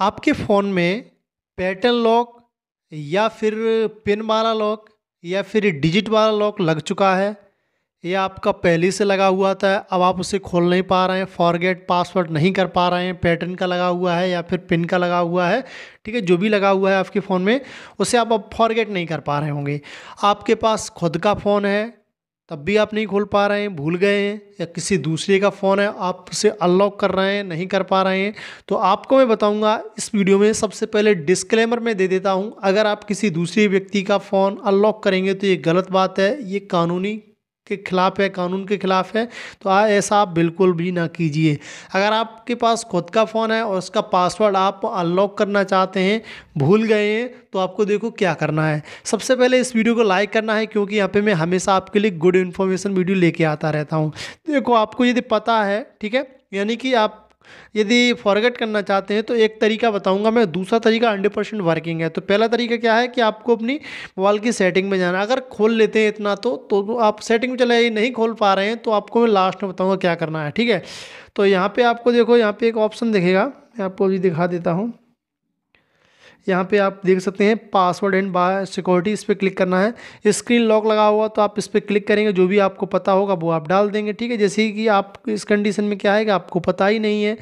आपके फ़ोन में pattern lock या फिर पिन वाला लॉक या फिर डिजिट वाला लॉक लग चुका है या आपका पहले से लगा हुआ था अब आप उसे खोल नहीं पा रहे हैं फॉरगेट पासवर्ड नहीं कर पा रहे हैं पैटर्न का लगा हुआ है या फिर पिन का लगा हुआ है ठीक है जो भी लगा हुआ है आपके फ़ोन में उसे आप अब फॉरगेट नहीं कर पा रहे होंगे आपके पास खुद का फ़ोन है तब भी आप नहीं खोल पा रहे हैं भूल गए हैं या किसी दूसरे का फ़ोन है आप उसे अनलॉक कर रहे हैं नहीं कर पा रहे हैं तो आपको मैं बताऊंगा इस वीडियो में सबसे पहले डिस्क्लेमर में दे देता हूं अगर आप किसी दूसरे व्यक्ति का फ़ोन अनलॉक करेंगे तो ये गलत बात है ये कानूनी के खिलाफ़ है कानून के खिलाफ़ है तो आ, ऐसा आप बिल्कुल भी ना कीजिए अगर आपके पास खुद का फ़ोन है और उसका पासवर्ड आप अनलॉक करना चाहते हैं भूल गए हैं तो आपको देखो क्या करना है सबसे पहले इस वीडियो को लाइक करना है क्योंकि यहाँ पे मैं हमेशा आपके लिए गुड इन्फॉर्मेशन वीडियो लेके आता रहता हूँ देखो आपको यदि पता है ठीक है यानी कि आप यदि फॉरगेट करना चाहते हैं तो एक तरीका बताऊंगा मैं दूसरा तरीका हंड्रेड परसेंट वर्किंग है तो पहला तरीका क्या है कि आपको अपनी मोबाइल की सेटिंग में जाना अगर खोल लेते हैं इतना तो तो आप सेटिंग में चले नहीं खोल पा रहे हैं तो आपको मैं लास्ट में बताऊँगा क्या करना है ठीक है तो यहाँ पर आपको देखो यहाँ पर एक ऑप्शन दिखेगा मैं आपको अभी दिखा देता हूँ यहाँ पे आप देख सकते हैं पासवर्ड एंड सिक्योरिटी इस पर क्लिक करना है स्क्रीन लॉक लगा हुआ तो आप इस पर क्लिक करेंगे जो भी आपको पता होगा वो आप डाल देंगे ठीक है जैसे कि आप इस कंडीशन में क्या आएगा आपको पता ही नहीं है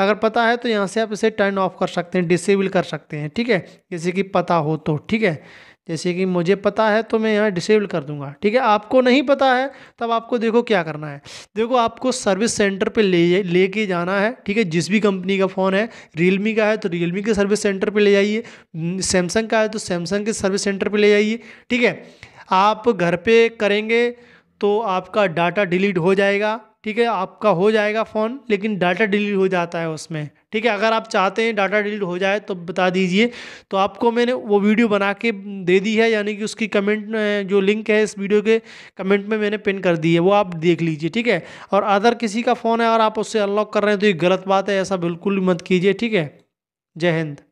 अगर पता है तो यहाँ से आप इसे टर्न ऑफ कर सकते हैं डिसेबल कर सकते हैं ठीक है जैसे कि पता हो तो ठीक है जैसे कि मुझे पता है तो मैं यहाँ डिसेबल कर दूंगा ठीक है आपको नहीं पता है तब आपको देखो क्या करना है देखो आपको सर्विस सेंटर पे ले लेके जाना है ठीक है जिस भी कंपनी का फ़ोन है रियलमी का है तो रियलमी के सर्विस सेंटर पे ले जाइए सैमसंग का है तो सैमसंग के सर्विस सेंटर पे ले जाइए ठीक है आप घर पे करेंगे तो आपका डाटा डिलीट हो जाएगा ठीक है आपका हो जाएगा फ़ोन लेकिन डाटा डिलीट हो जाता है उसमें ठीक है अगर आप चाहते हैं डाटा डिलीट हो जाए तो बता दीजिए तो आपको मैंने वो वीडियो बना के दे दी है यानी कि उसकी कमेंट जो लिंक है इस वीडियो के कमेंट में मैंने पिन कर दी है वो आप देख लीजिए ठीक है और अदर किसी का फ़ोन है और आप उससे अनलॉक कर रहे हैं तो ये गलत बात है ऐसा बिल्कुल मत कीजिए ठीक है जय हिंद